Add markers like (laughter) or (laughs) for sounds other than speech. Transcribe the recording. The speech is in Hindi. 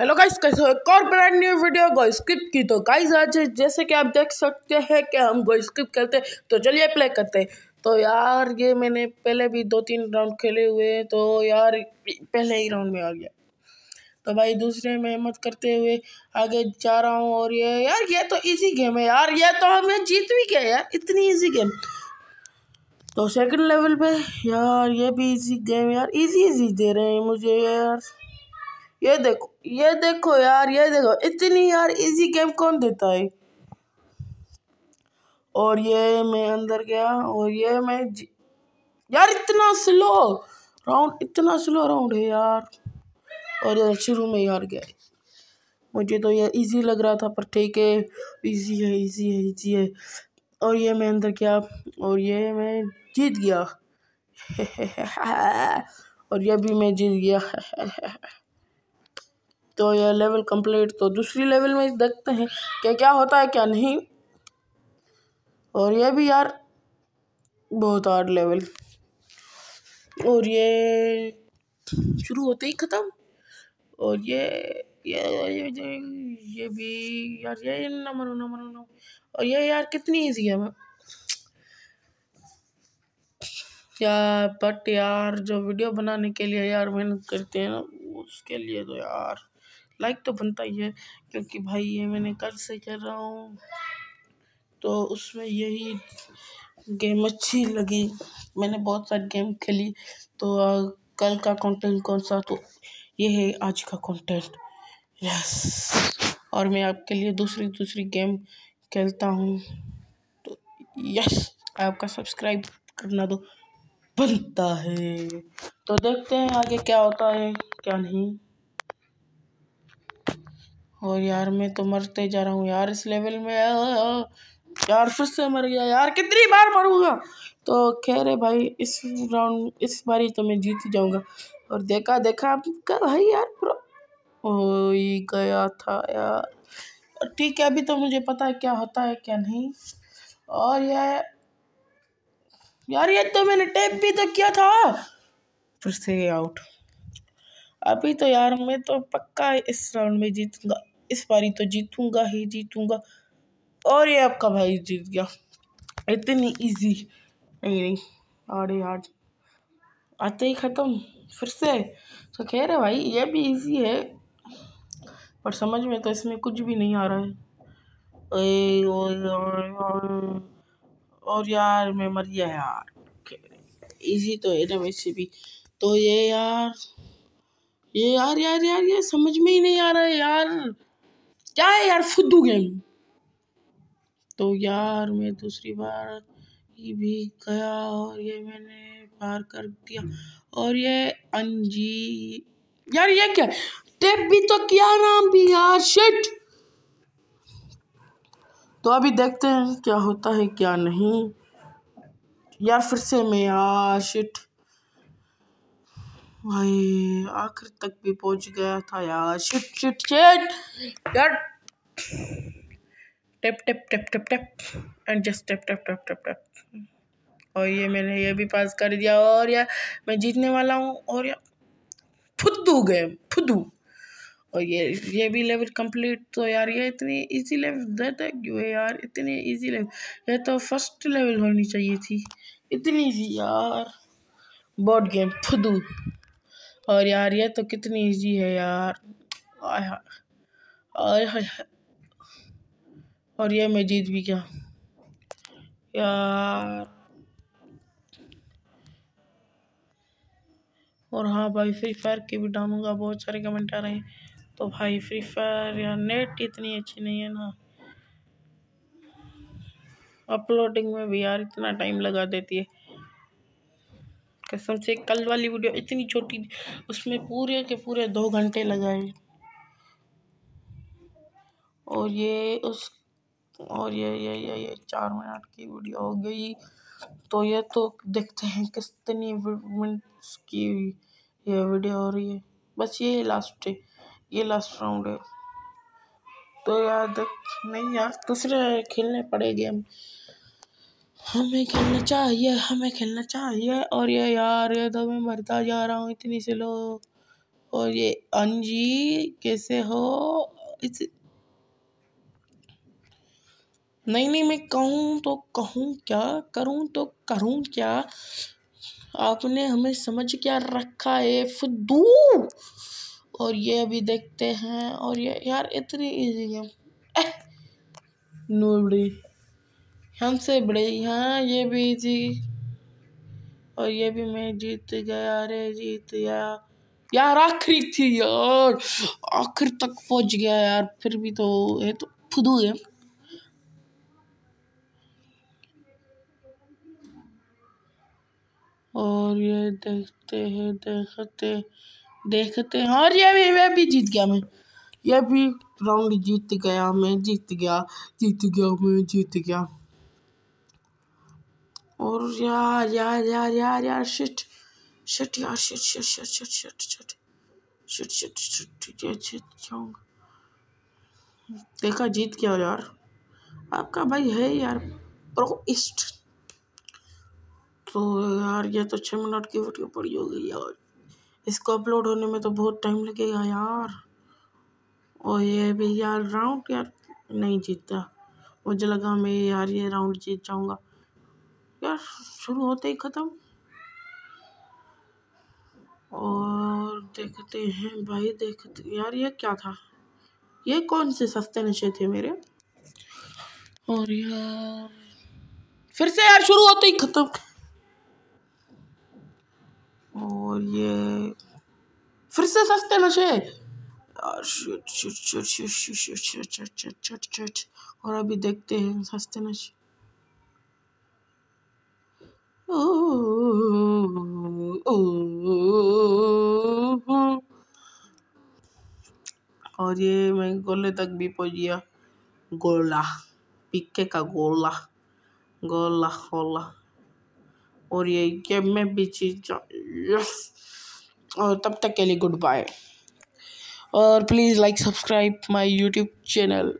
हेलो गाइस कैसे हो एक और brand new video go skip की तो गाइस आज जैसे कि आप देख सकते हैं कि हम गो स्किप करते तो चलिए प्ले करते तो यार ये मैंने पहले भी दो तीन राउंड खेले हुए तो यार पहले ही राउंड में आ गया तो भाई दूसरे में हिम्मत करते हुए आगे जा रहा हूँ और ये यार ये तो ईजी गेम है यार ये तो हमें जीत भी गया यार इतनी ईजी गेम तो सेकेंड लेवल पर यार ये भी ईजी गेम यार ईजी ईजी दे रहे हैं मुझे यार ये देखो ये देखो यार ये देखो इतनी यार इजी गेम कौन देता है और ये मैं अंदर गया और ये मैं यार इतना स्लो राउंड इतना स्लो राउंड है यार और यार शुरू में यार गया मुझे तो ये इजी लग रहा था पर ठीक है इजी है इजी है इजी है और ये मैं अंदर गया और ये मैं जीत गया (laughs) और ये भी मैं जीत गया (laughs) तो यह लेवल कंप्लीट तो दूसरी लेवल में देखते हैं कि क्या होता है क्या नहीं और ये भी यार बहुत हार्ड लेवल और ये शुरू होते ही ख़त्म और ये ये ये, ये भी यार ये ना मनो ना मनो ना और ये यार कितनी ईजी है क्या बट यार जो वीडियो बनाने के लिए यार मेहनत करते हैं ना उसके लिए तो यार लाइक तो बनता ही है क्योंकि भाई ये मैंने कल से कर रहा हूँ तो उसमें यही गेम अच्छी लगी मैंने बहुत सारी गेम खेली तो कल का कंटेंट कौन सा तो ये है आज का कंटेंट यस और मैं आपके लिए दूसरी दूसरी गेम खेलता हूँ तो यस आपका सब्सक्राइब करना तो बनता है तो देखते हैं आगे क्या होता है क्या नहीं और यार मैं तो मरते जा रहा हूँ यार इस लेवल में यार फिर से मर गया यार कितनी बार मरूँगा तो कह रहे भाई इस राउंड इस बारी तो मैं जीत ही जाऊँगा और देखा देखा कर भाई यार पूरा हो गया था यार ठीक है अभी तो मुझे पता है क्या होता है क्या नहीं और यार यार ये तो मैंने टेप भी तो किया था फिर से आउट अभी तो यार मैं तो पक्का इस राउंड में जीतूंगा इस बारी तो जीतूंगा ही जीतूंगा और ये आपका भाई जीत गया इतनी इजी नहीं नहीं अरे यार आते ही ख़त्म फिर से तो कह रहे भाई ये भी इजी है पर समझ में तो इसमें कुछ भी नहीं आ रहा है ए, ओ, ओ, और यार मैं मर गया यार इजी तो है ना वैसे भी तो ये यार ये यार यार यार ये समझ में ही नहीं आ रहा है यार क्या है यार फुद्दू गेम तो यार मैं दूसरी बार ये भी गया और ये मैंने पार कर दिया और ये अंजी यार ये क्या टेप भी तो क्या नाम भी यार शिट तो अभी देखते हैं क्या होता है क्या नहीं यार फिर से मैं यार शिट भाई आखिर तक भी पहुंच गया था यार शिट शिट शिट यार टप टप टप टप एंड जस्ट टप टप टप टप टप और ये मैंने ये भी पास कर दिया और यार मैं जीतने वाला हूँ और यार फुद्दू गेम फुद्दू और ये ये भी लेवल कंप्लीट तो यार ये इतनी इजी लेवल देता क्यों है यार इतनी इजी लेवल ये तो फर्स्ट लेवल होनी चाहिए थी इतनी इजी यार बोर्ड गेम फुदू और यार ये तो कितनी इजी है यार और और ये मैं जीत भी क्या यार और हाँ भाई फ्री फायर की भी डालूंगा बहुत सारे कमेंट आ रहे हैं तो भाई फ्री फायर यार नेट इतनी अच्छी नहीं है ना अपलोडिंग में भी यार इतना टाइम लगा देती है कसम से कल वाली वीडियो इतनी छोटी उसमें पूरे के पूरे दो घंटे लगाए और ये उस और ये ये ये ये चार मिनट की वीडियो हो गई तो ये तो देखते हैं कितनी मिनट्स की ये वीडियो हो रही है बस ये लास्ट है ये लास्ट राउंड है तो यार नहीं यार दूसरे खेलने पड़े गेम हमें खेलना चाहिए हमें खेलना चाहिए और ये यार ये तो मैं मरता जा रहा हूँ इतनी लो और ये अंजी कैसे हो इस नहीं नहीं मैं कहूँ तो कहूँ क्या करूँ तो करूँ क्या आपने हमें समझ क्या रखा है फुदू और ये अभी देखते हैं और ये यार इतनी इजी है नोबड़ी हमसे बड़े हाँ ये भी जी और ये भी मैं जीत गया रे जीत गया यार आखिरी थी यार आखिर तक पहुंच गया यार फिर भी तो ये तो फुदू है और ये देखते हैं देखते देखते हैं और ये भी मैं भी जीत गया मैं ये भी राउंड जीत गया मैं जीत गया जीत गया मैं जीत गया और यार यार यार यार यार शिट शिट यार shit shit shit shit shit shit shit shit shit shit shit देखा जीत गया यार आपका भाई है यार प्रो ईस्ट तो यार ये तो छः मिनट की वीडियो पड़ी होगी यार इसको अपलोड होने में तो बहुत टाइम लगेगा यार और ये भी यार राउंड यार नहीं जीतता मुझे लगा मैं यार ये राउंड जीत जाऊंगा यार शुरू होते ही ख़त्म और देखते हैं भाई देखते यार ये क्या था ये कौन से सस्ते नशे थे मेरे और यार फिर से यार शुरू होते ही ख़त्म और ये फिर से सस्ते नशे और अभी देखते हैं सस्ते नशे और ये मैं गोले तक भी पहुंच गया गोला पिक्के का गोला गोला गोला और ये गेम में भी चीज यस और तब तक के लिए गुड बाय और please like subscribe my YouTube channel